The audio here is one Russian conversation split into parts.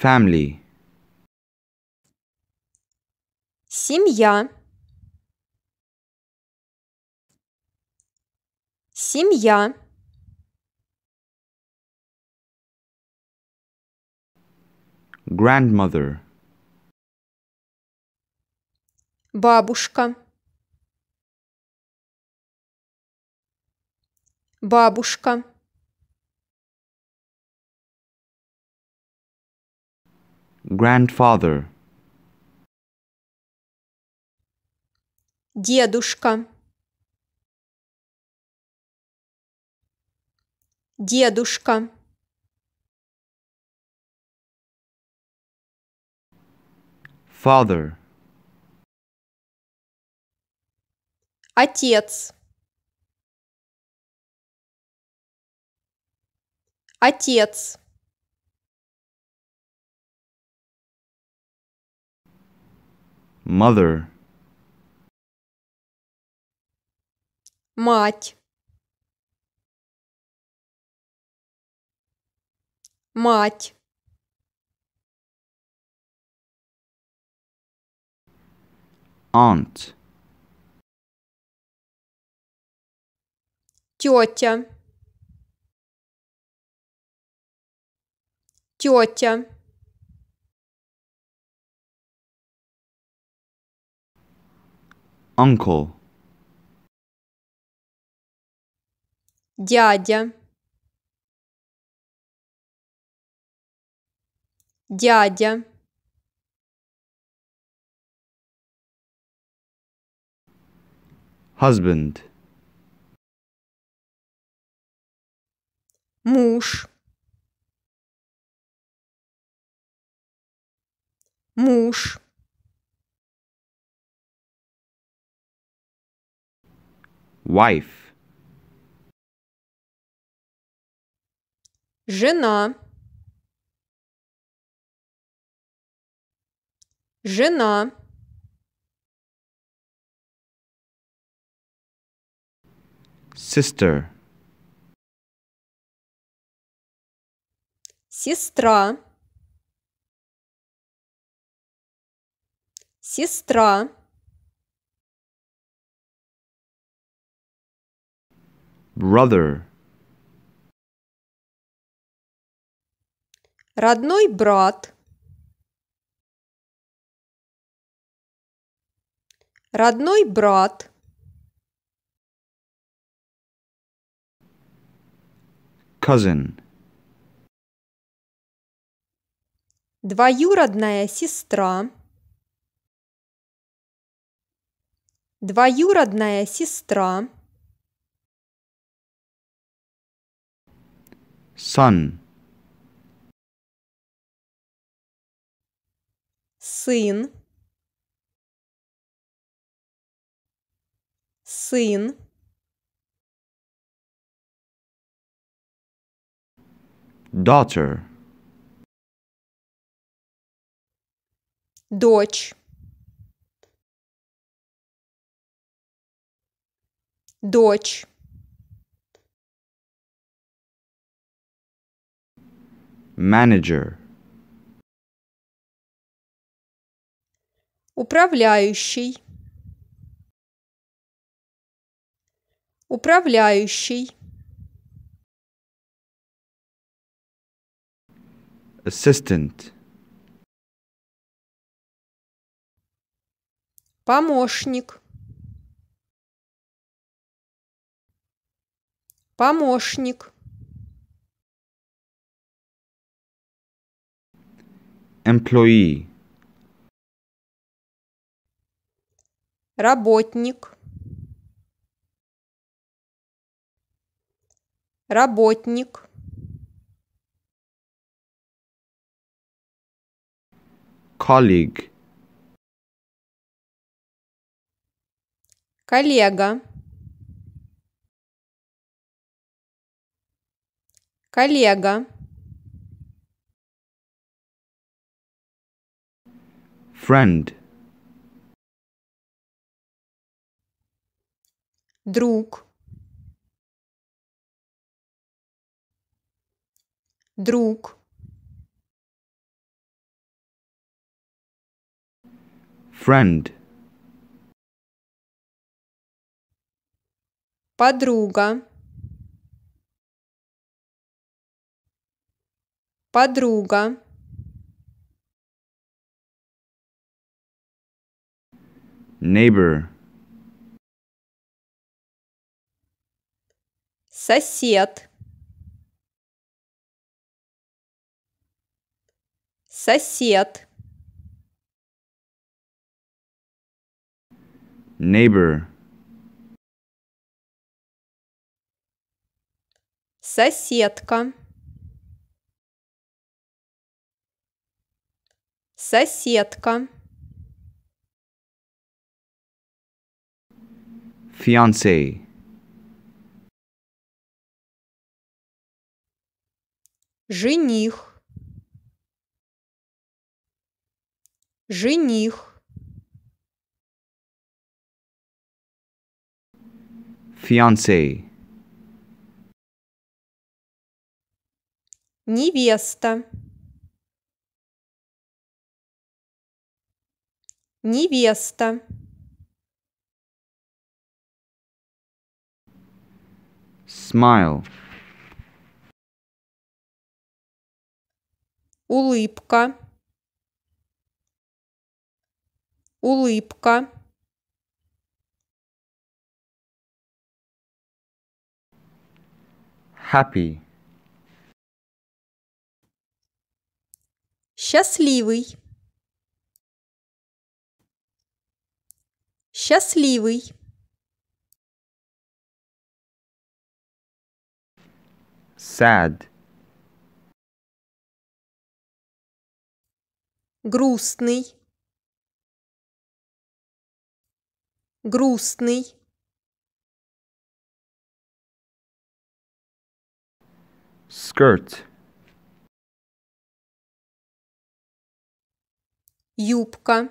Family. Семья. Семья. Grandmother. Бабушка. Бабушка. grandfather. Дедушка. Дедушка. Father. Отец. Отец. Mother. Мать. Мать. Aunt. Тетя. Тетя. uncle дядя дядя husband муж муж wife. Жена. Жена. Sister. Сестра. Сестра. brother. Родной брат. Родной брат. Cousin. Двоюродная сестра. Двоюродная сестра. son. Сын. Сын. Daughter. Дочь. Дочь. Manager. Управляющий. Управляющий. Assistant. Помощник. Помощник. employee работник работник коллег, коллега коллега Friend. Друг. Друг. Friend. Подруга. Подруга. Neighbor. Сосед. Сосед. Neighbor. Соседка. Соседка. fiancé жених жених fiancé невеста невеста smile. Улыбка. Улыбка. Happy. Счастливый. Счастливый. sad грустный грустный skirt юбка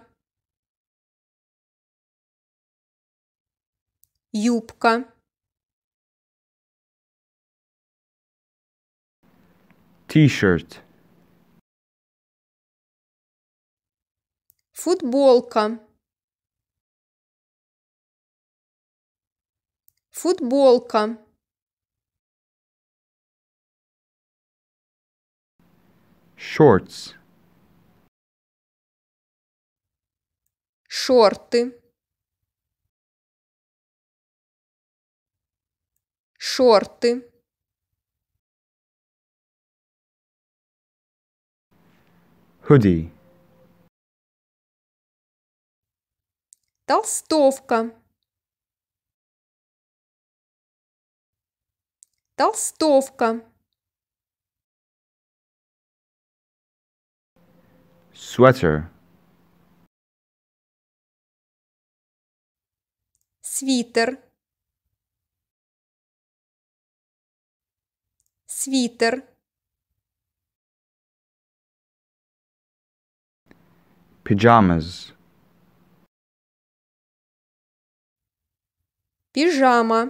юбка T-shirt. Футболка. Футболка. Shorts. Шорты. Шорты. hoodie. Толстовка. Толстовка. Sweater. Свитер. Свитер. pajamas пижама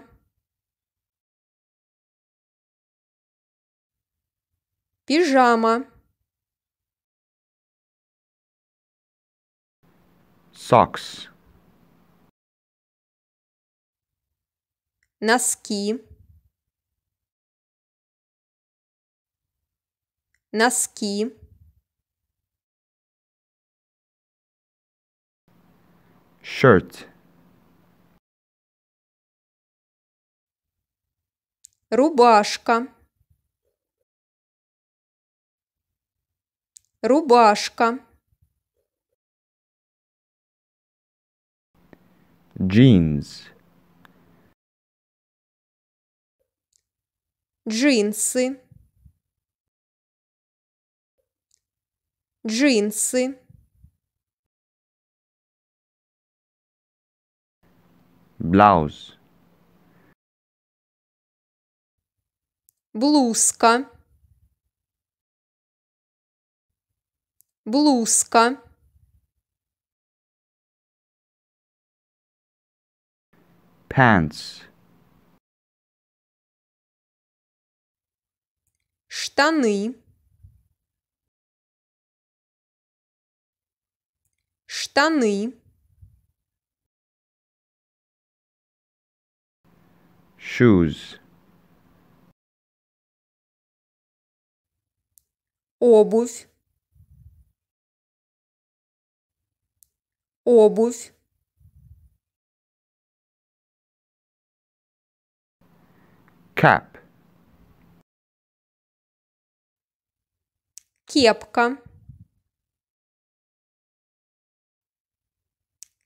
пижама socks носки носки shirt. Рубашка. Рубашка. Jeans. Джинсы. Джинсы. Блауз. Блузка. Блузка. Pants. штаны штаны shoes. Обувь. Обувь. Cap. Кепка.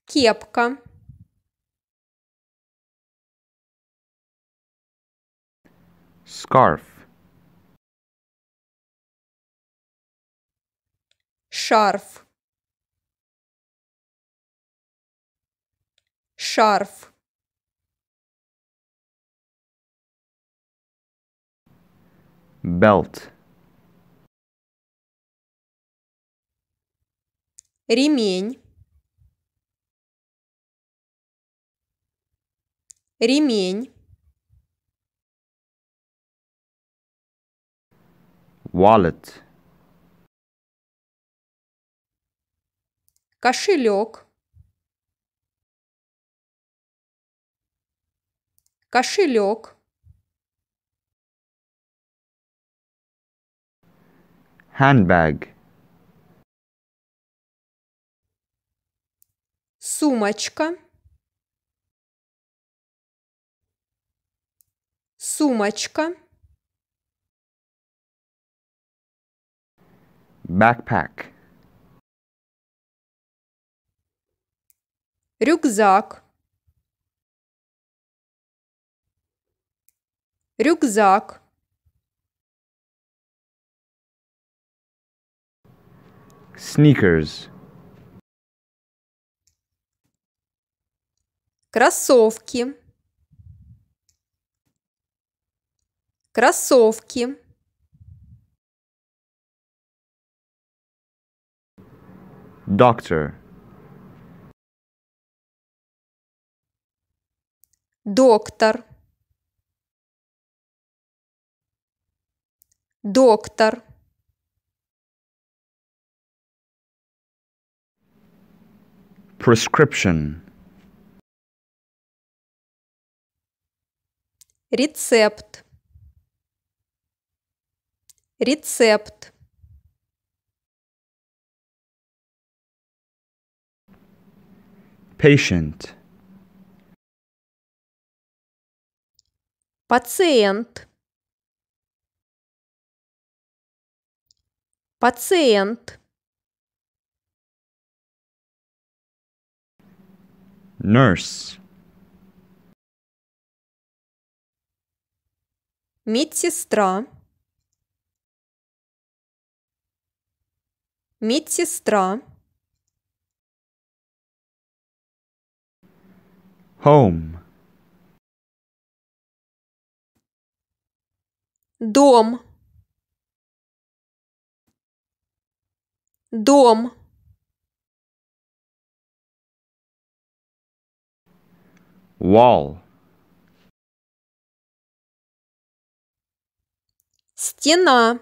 Кепка. scarf шарф шарф belt ремень ремень wallet. Кошелек. Кошелек. Handbag. Сумочка. Сумочка. backpack. Рюкзак. Рюкзак. Sneakers. Кроссовки. Кроссовки. доктор, Доктор. Доктор. Prescription. Рецепт. Рецепт. patient. Пациент. Пациент. Nurse. Медсестра. Медсестра. Home. Дом. Дом. Wall. Стена.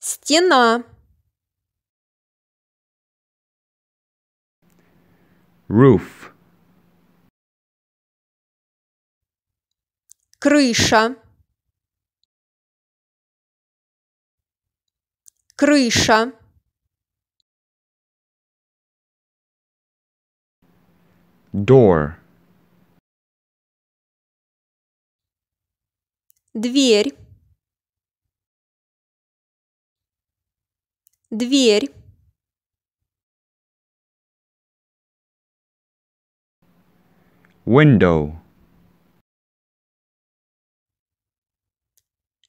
Стена. Roof. Крыша. Крыша. Door. Дверь. Дверь. Window.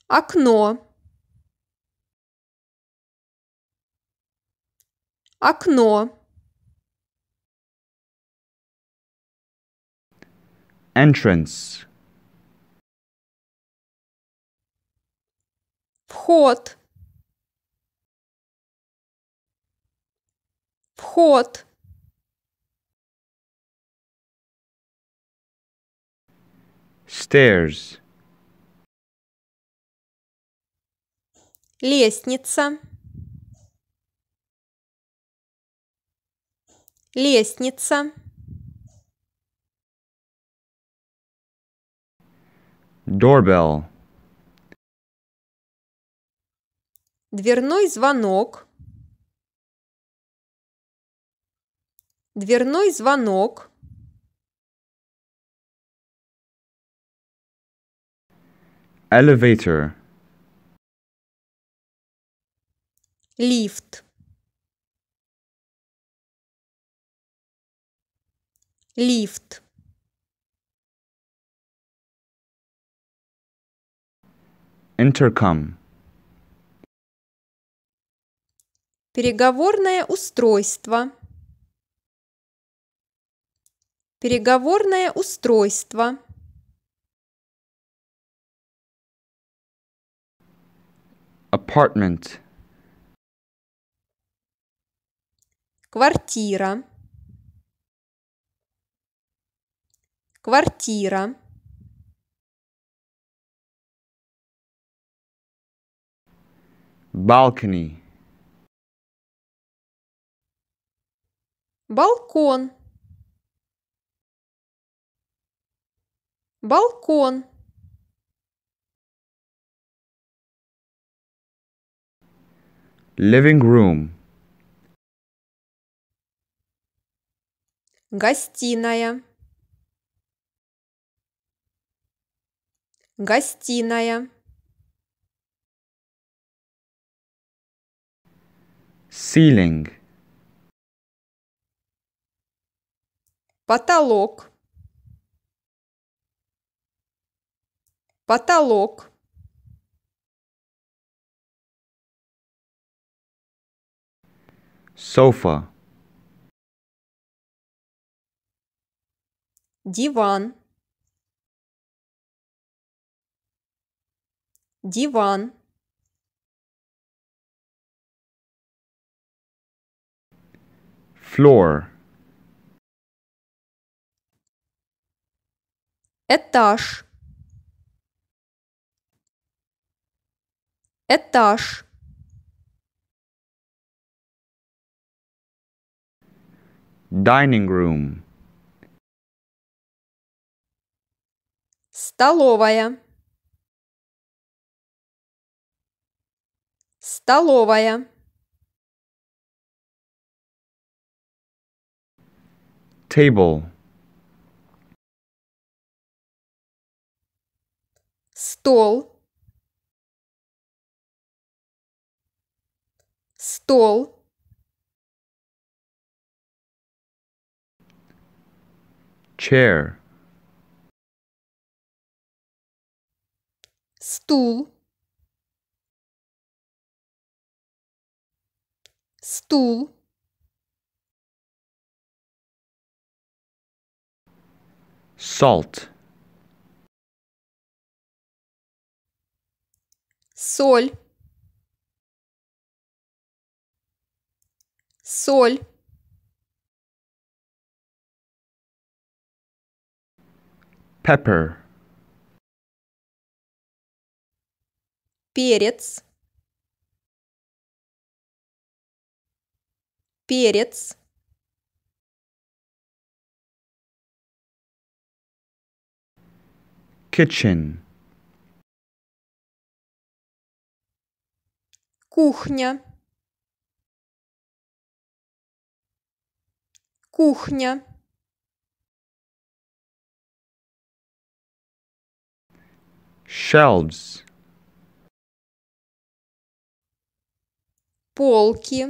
Окно. Окно. Entrance. Вход. Вход. stairs. Лестница. Лестница. Doorbell. Дверной звонок. Дверной звонок. Elevator. Лифт. Лифт. Intercom. Переговорное устройство. Переговорное устройство. apartment квартира квартира balcony балкон балкон Living room. Гостиная. Гостиная. Ceiling. Потолок. Потолок. Sofa. Диван. Диван. Floor. Этаж. Этаж. Dining room. Столовая. Столовая. Table. Стол. Стол. chair stool stool salt соль соль pepper перец перец kitchen кухня кухня shelves полки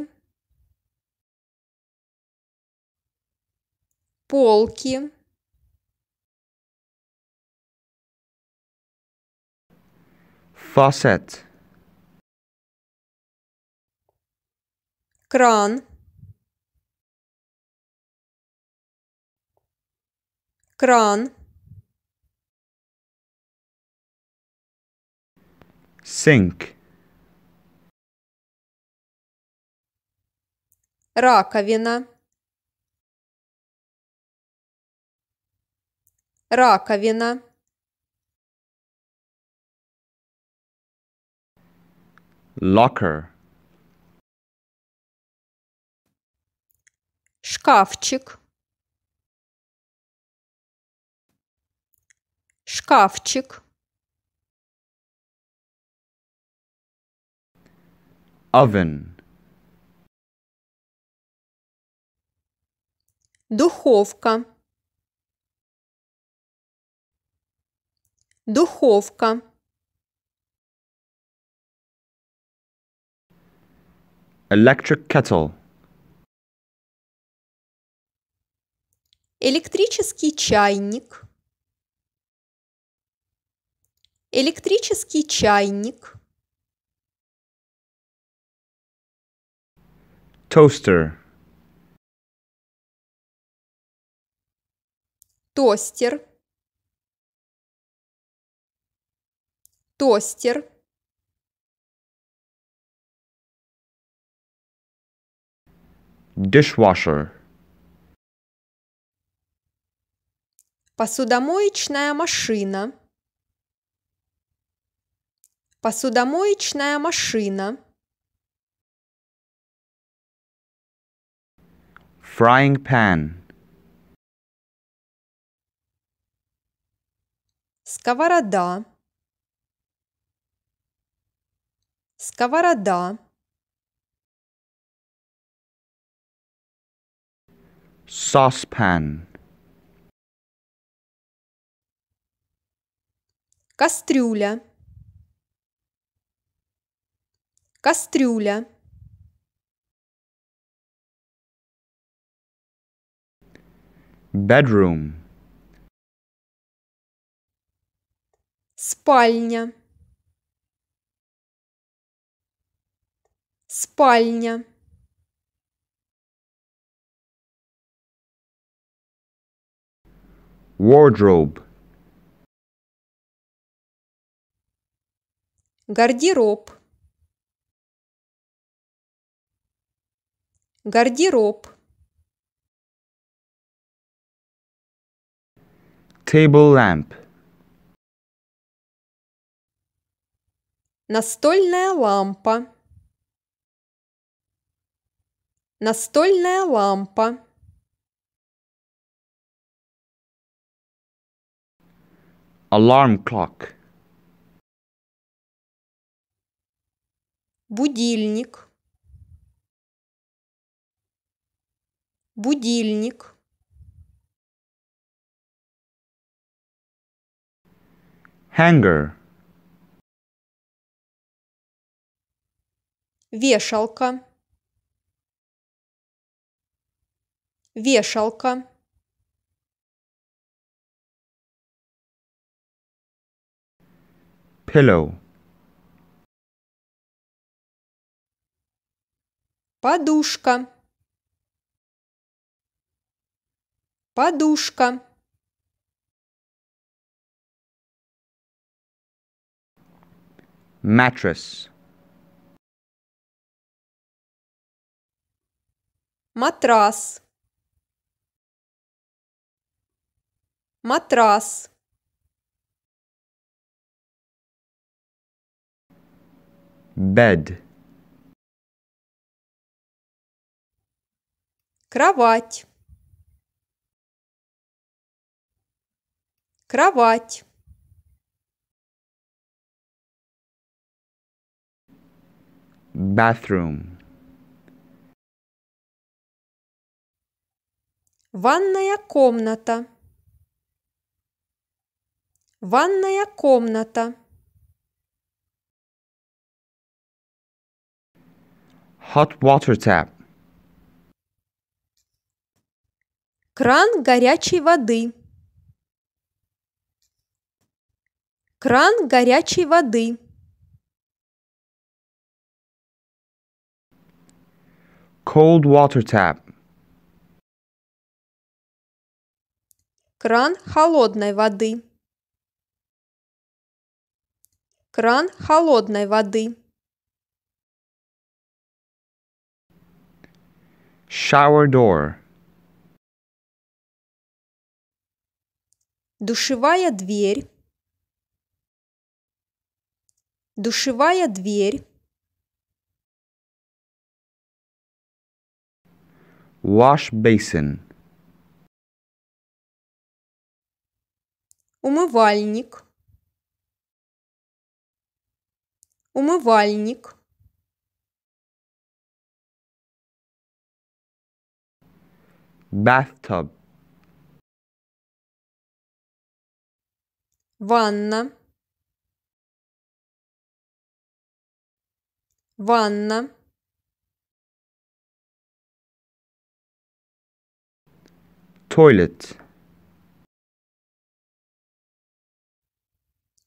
полки faucet кран кран sink раковина раковина locker шкафчик шкафчик oven духовка духовка electric kettle электрический чайник электрический чайник Toaster. Тостер. Тостер. Dishwasher. Посудомоечная машина. Посудомоечная машина. Frying pan. Сковорода. Сковорода. Saucepan. Кастрюля. Кастрюля. bedroom. Спальня. Спальня. Wardrobe. Гардероб. Гардероб. Table lamp. Настольная лампа. Настольная лампа. Alarm clock. Будильник. Будильник. Hanger. Вешалка. Вешалка. Pillow. Подушка. Подушка. mattress. Матрас. Матрас. Bed. Кровать. Кровать. bathroom. Ванная комната. Ванная комната. Hot water tap. Кран горячей воды. Кран горячей воды. Cold water tap. Кран холодной воды. Кран холодной воды. Shower door. Душевая дверь. Душевая дверь. wash basin. Умывальник. Умывальник. Bathtub. Ванна. Ванна. toilet.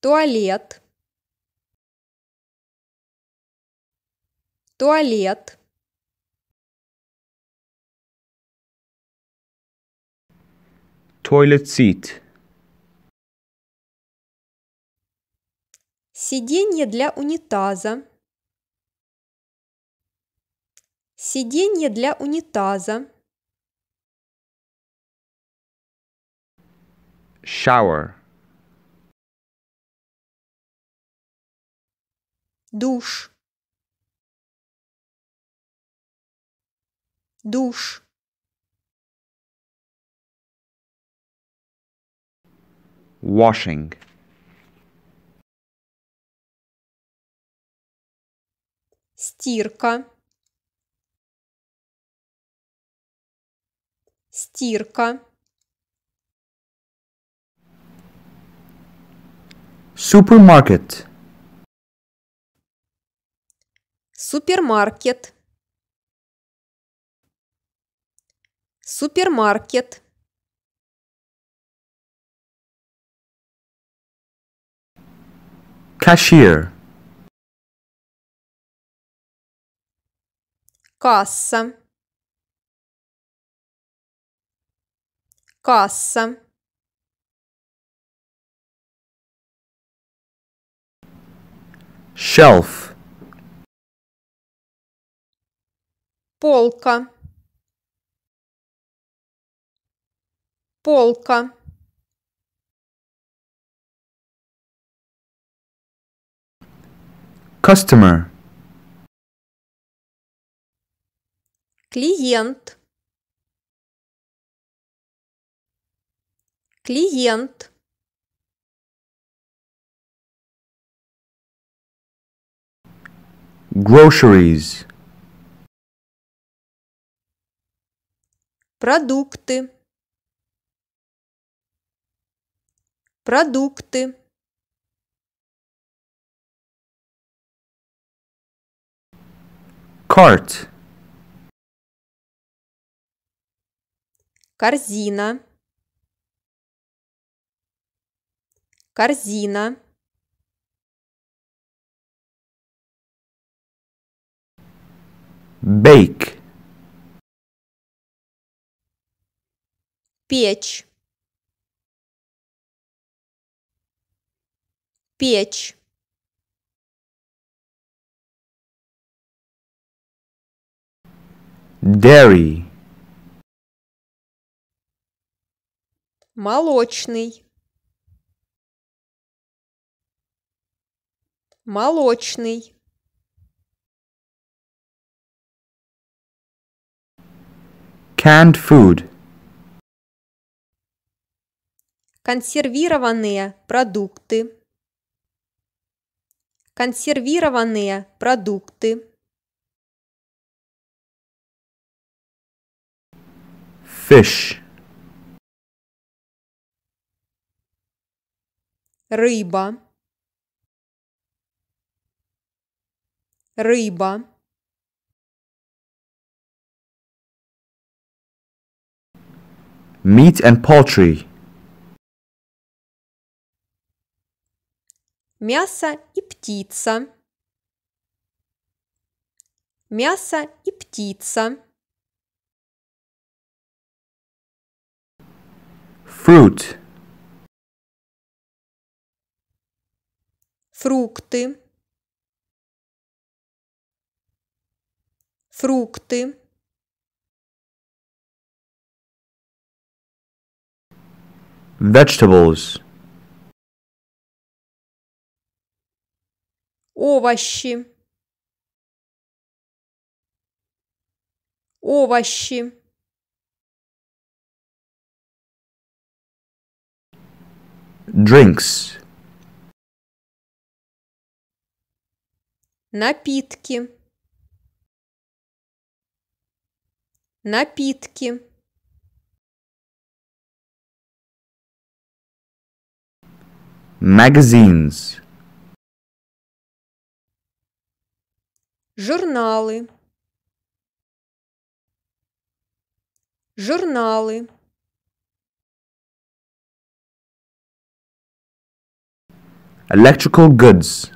Туалет. Туалет. Toilet seat. Сиденье для унитаза. Сиденье для унитаза. shower. Душ. Душ. Washing. Стирка. Стирка. Supermarket. Супермаркет. Супермаркет. Cashier. Касса. Касса. shelf полка полка customer клиент клиент Groceries. Продукты. Продукты. Cart. Корзина. Корзина. bake печь печь dairy молочный молочный Canned food. Консервированные продукты. Консервированные продукты. Fish. Рыба. Рыба. meat and poultry. Мясо и птица. Мясо и птица. Fruit. Фрукты. Фрукты. vegetables овощи овощи drinks напитки напитки magazines журналы журналы electrical goods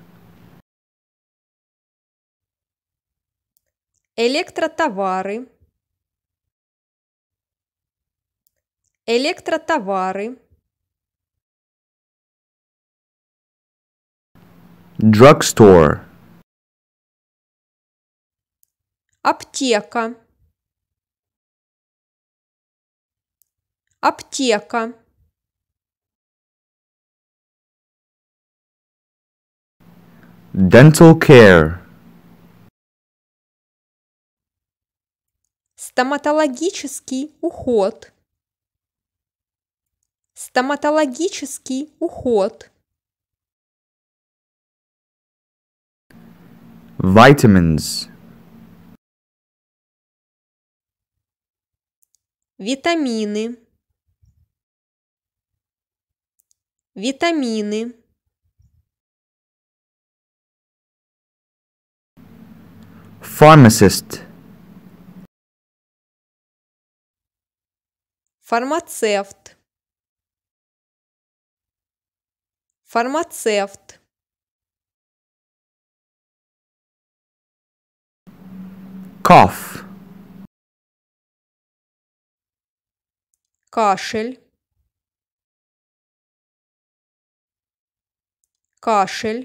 электротовары электротовары Drugstore. Аптека. Аптека. Dental care. Стоматологический уход. Стоматологический уход. Vitamins. Витамины. Витамины. Pharmacist. Фармацевт. Фармацевт. cough кашель кашель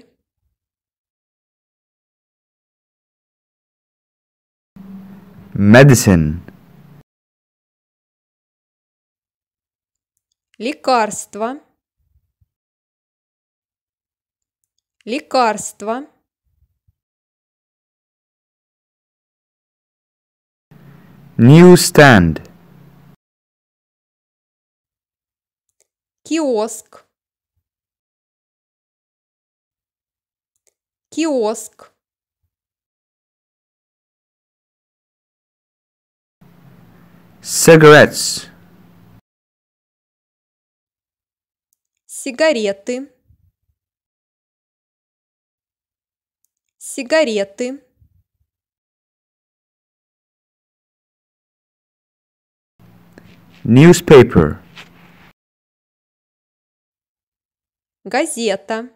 medicine лекарство лекарство New stand. Киоск. Киоск. Cigarettes. Сигареты. Сигареты. newspaper газета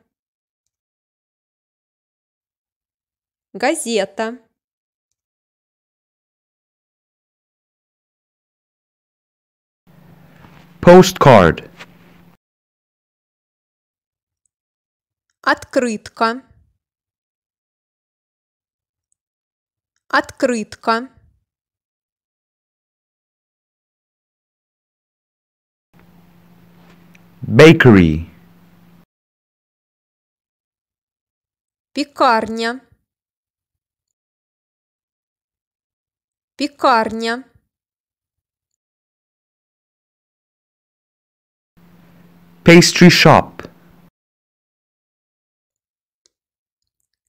газета postcard открытка открытка bakery пекарня пекарня pastry shop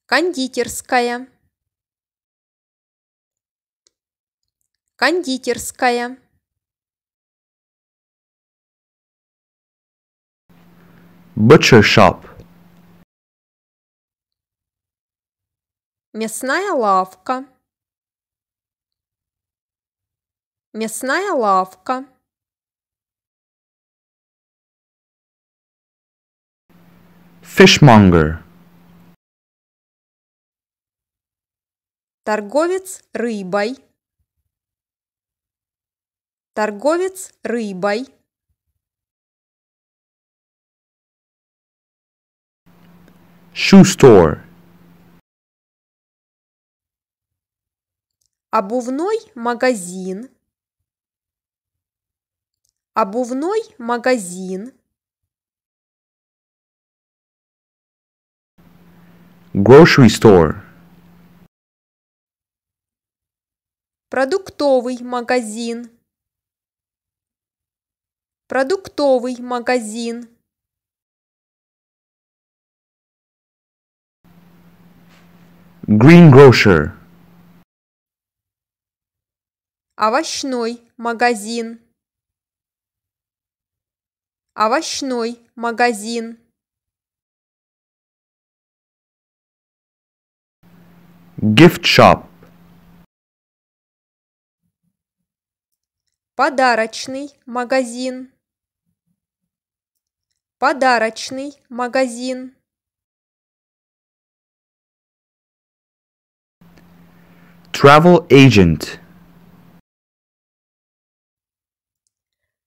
кондитерская кондитерская Butcher shop. Мясная лавка. Мясная лавка. Fishmonger. Торговец рыбой. Торговец рыбой. Shoe store. Обувной магазин. Обувной магазин. Grocery store. Продуктовый магазин. Продуктовый магазин. Green grocer. овощной магазин овощной магазин gift shop подарочный магазин подарочный магазин Travel agent.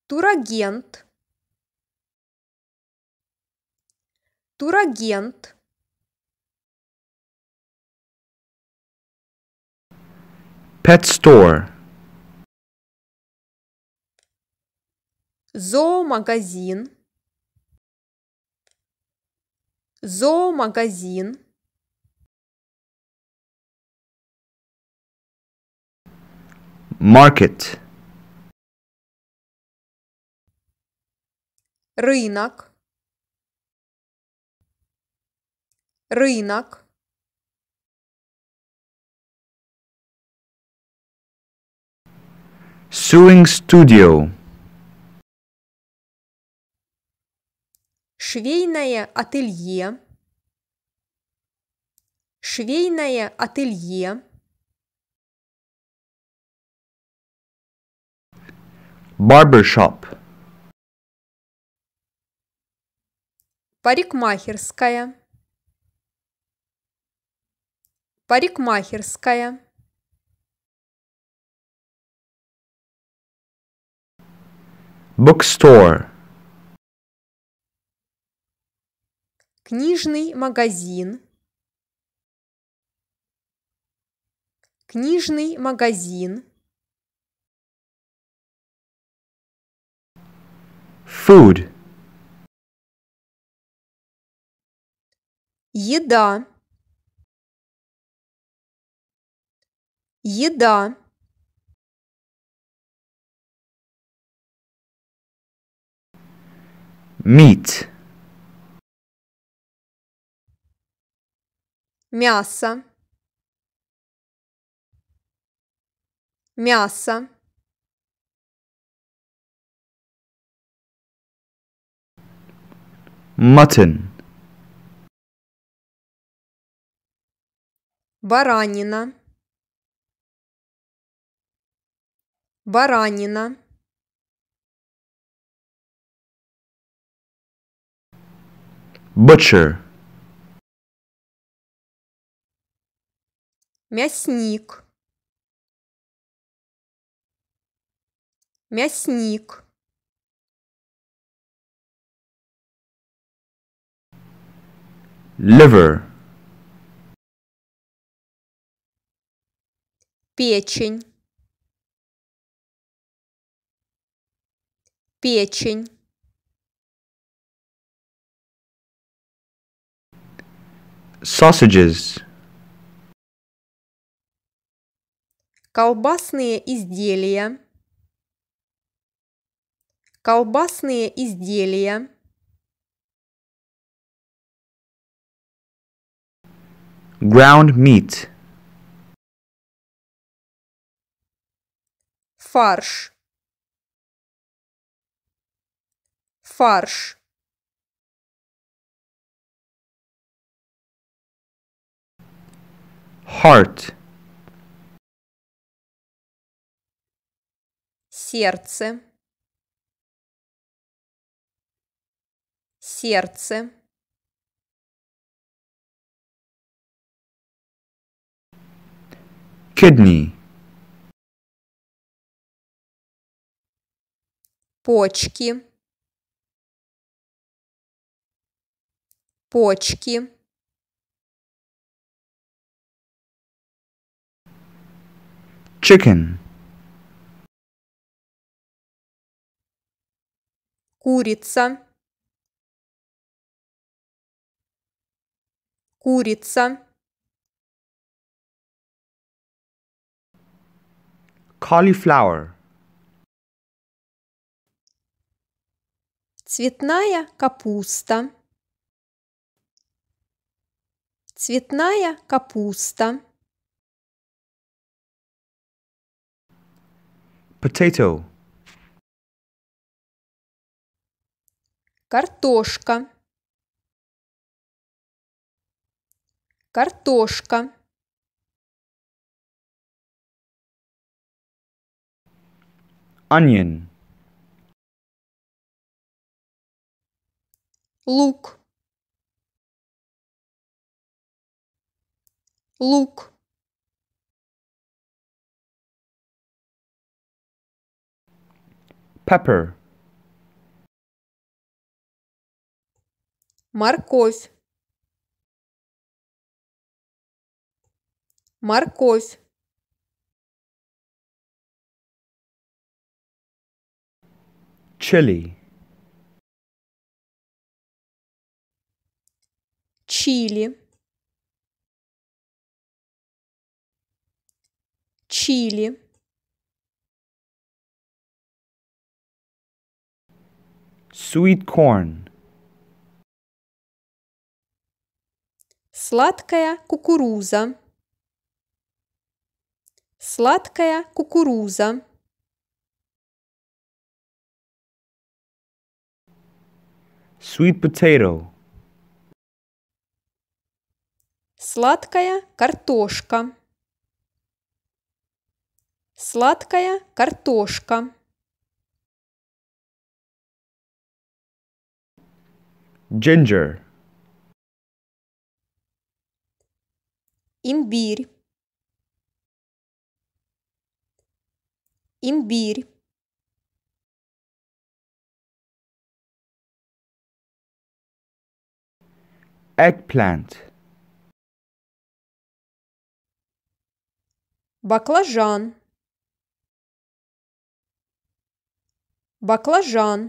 Турагент. Турагент. Pet store. Зоомагазин. Зоомагазин. Market. Рынок. Рынок. Sewing Studio. Швейное ателье. Швейное ателье. барбершоп, парикмахерская парикмахерская bookstore книжный магазин книжный магазин Food. Еда. Еда. Meat. Мясо. Мясо. mutton баранина баранина butcher мясник мясник liver печень печень sausages колбасные изделия колбасные изделия ground meat. Фарш. Фарш. Heart. Сердце. Сердце. Kidney. Почки. Почки. Chicken. Курица. Курица. cauliflower. Цветная капуста. Цветная капуста. Potato. Картошка. Картошка. onion лук лук pepper морковь морковь Чили, Чили. Чили. Sweet corn. Сладкая кукуруза. Сладкая кукуруза. Sweet potato. Сладкая картошка. Сладкая картошка. Ginger. Имбирь. Имбирь. eggplant. Баклажан. Баклажан.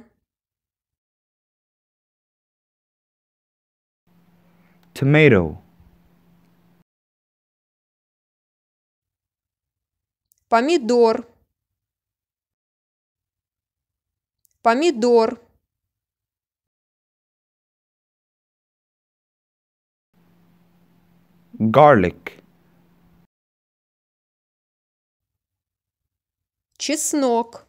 Tomato. Помидор. Помидор. garlic. Чеснок.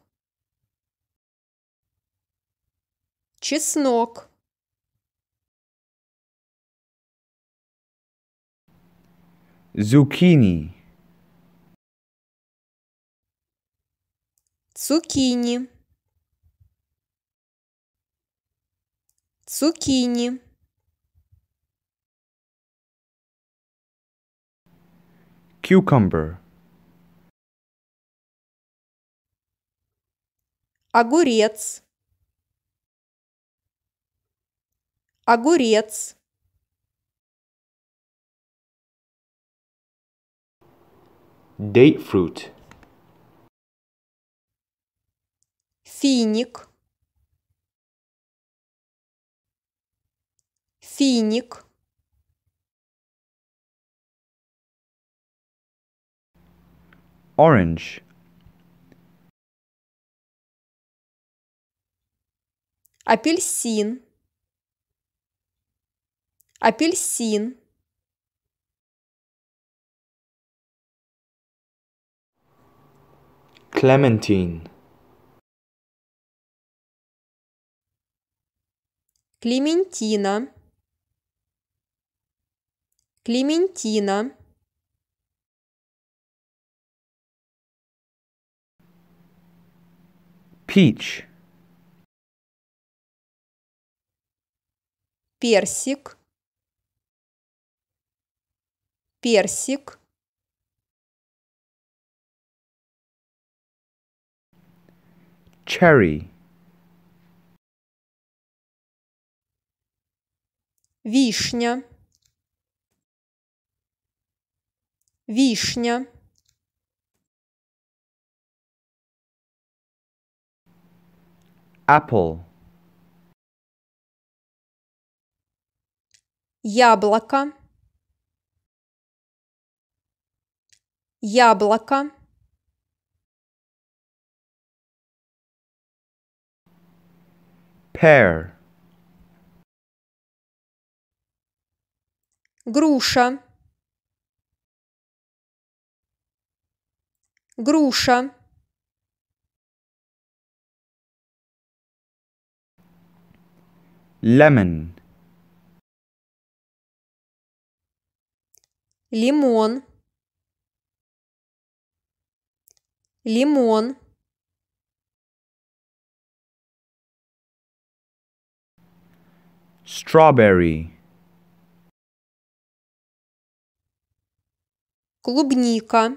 Чеснок. Zucchini. Цукини. Цукини. cucumber. Огурец. Огурец. Date fruit. Финик. Финик. orange апельсин апельсин clementine клементина клементина peach. Персик. Персик. Cherry. Вишня. Вишня. apple яблоко яблоко pear груша груша lemon лимон лимон strawberry клубника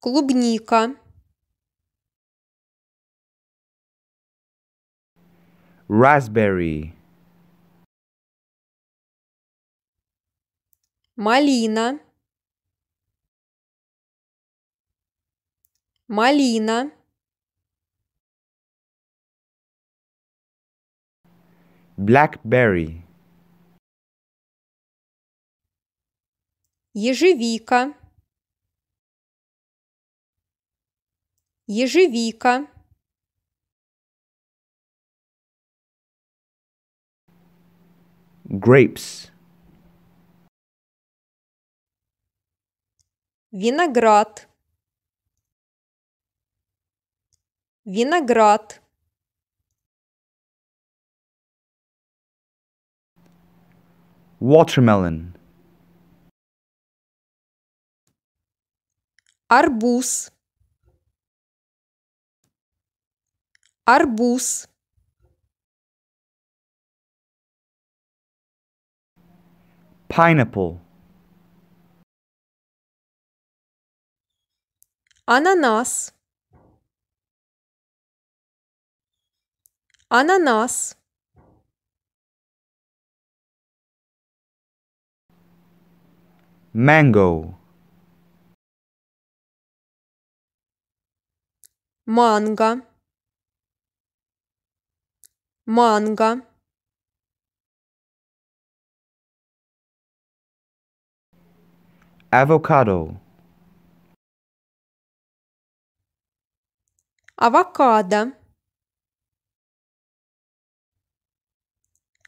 клубника raspberry. Малина. Малина. Blackberry. Ежевика. Ежевика. grapes. Виноград. Виноград. Watermelon. Арбуз. Арбуз. pineapple ananas ananas mango manga manga avocado avocada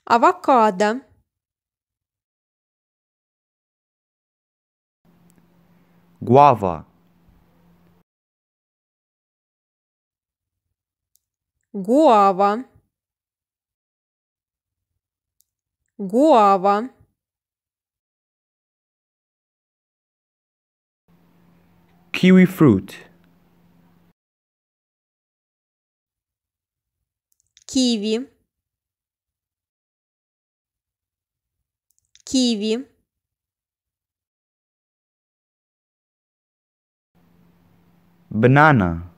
avocada guava guava guava Kiwi fruit. Киви. Киви. Banana.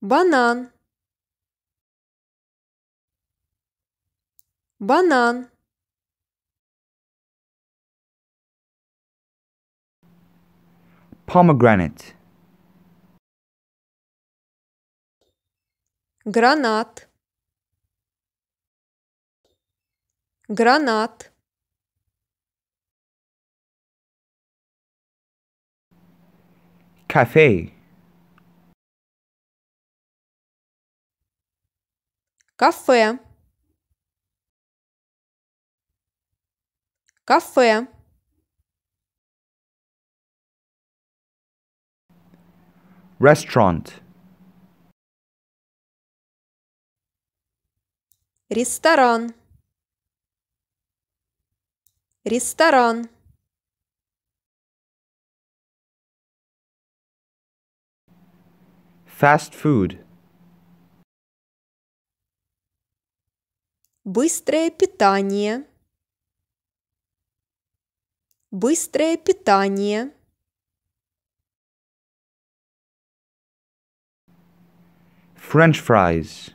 Банан. Банан. pomegranate. Granat. Granat. Cafe. Cafe. Cafe. Restaurant. Ресторан. Ресторан. Fast food. Быстрое питание. Быстрое питание. French fries.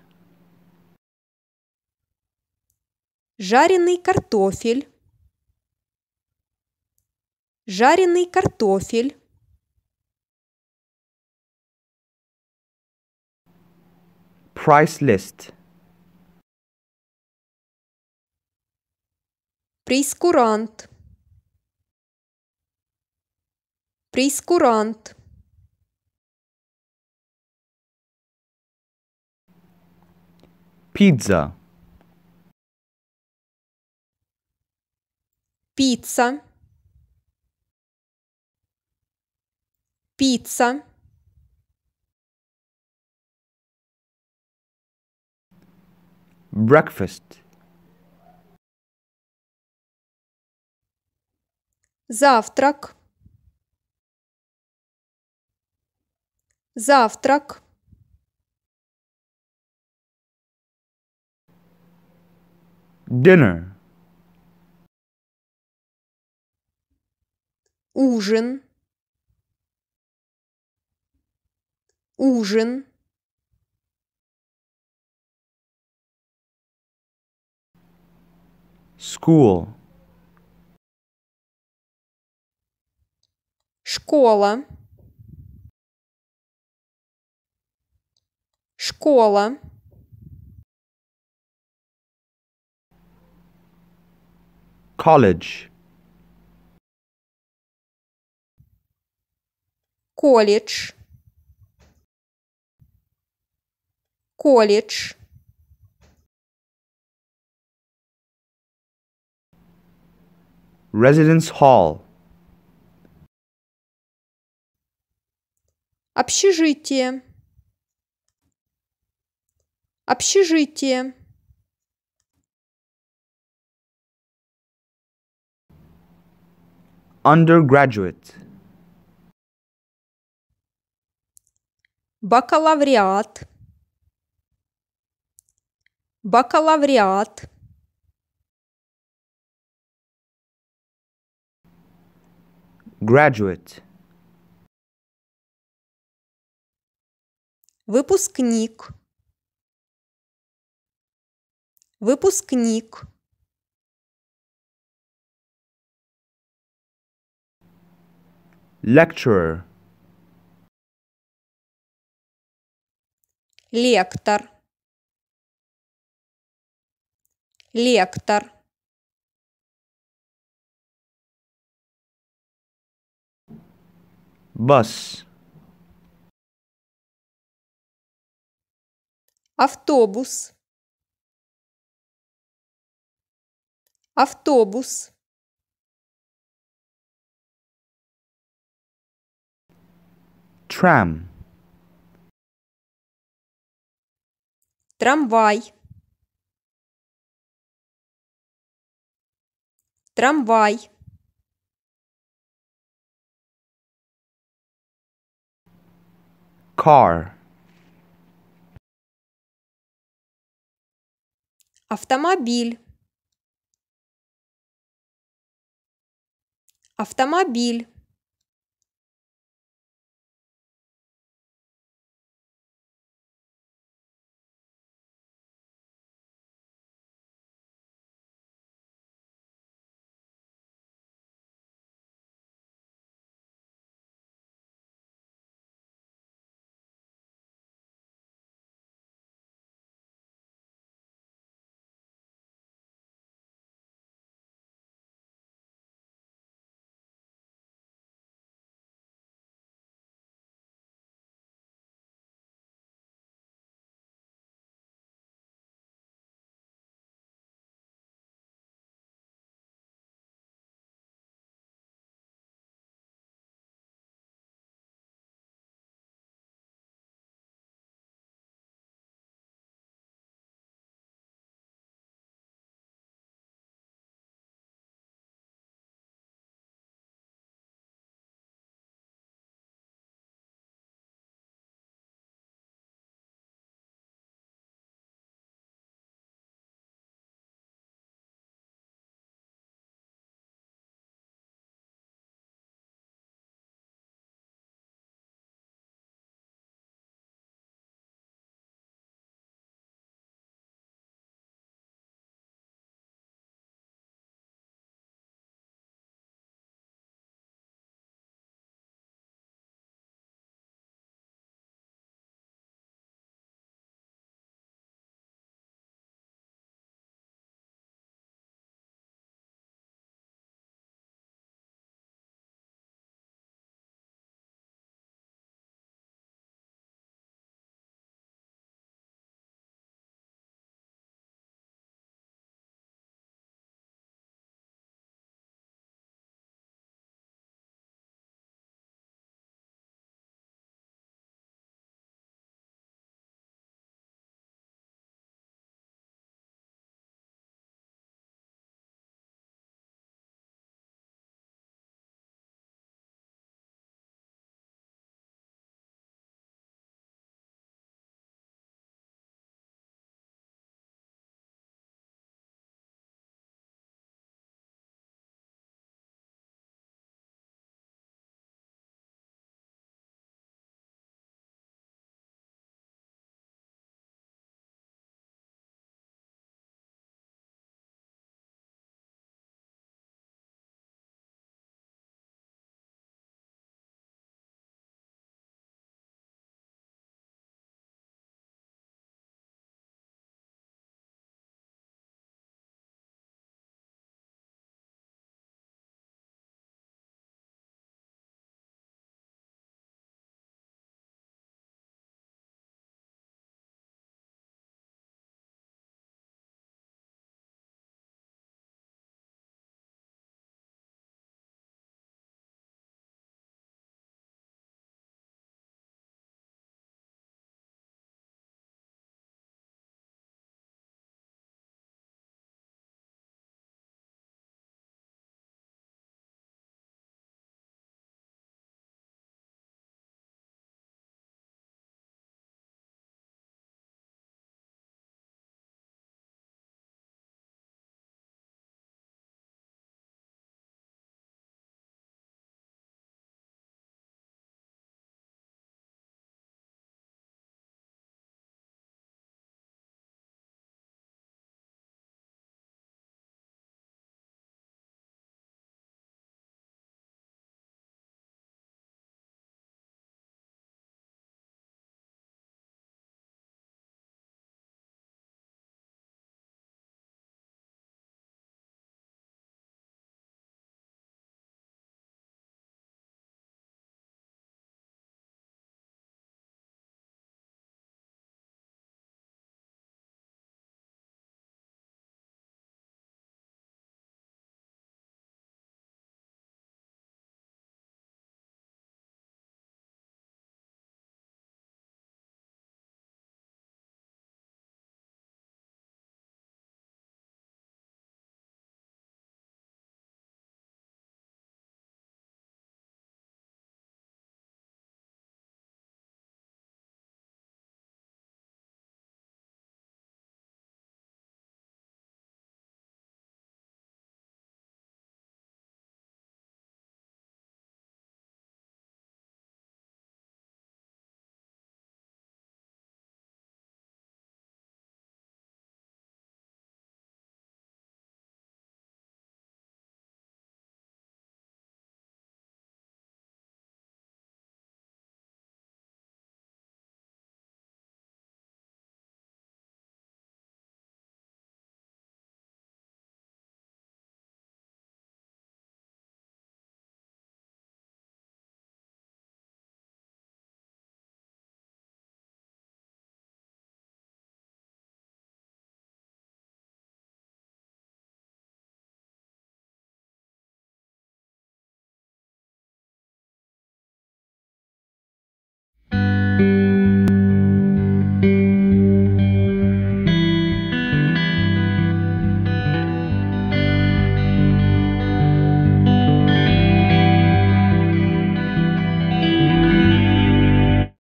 Жареный картофель. Жареный картофель. Price list. Прейскурант. Прейскурант. пицца, Пицца. Пицца. Breakfast. Завтрак. Завтрак. Dinner. Ужин. Ужин. School. Школа. Школа. college college college residence hall общежитие общежитие undergraduate. Бакалавриат. Бакалавриат. Graduate. Выпускник. Выпускник. lecturer лектор лектор бас автобус автобус tram. Трамвай. Трамвай. Car. Автомобиль. Автомобиль.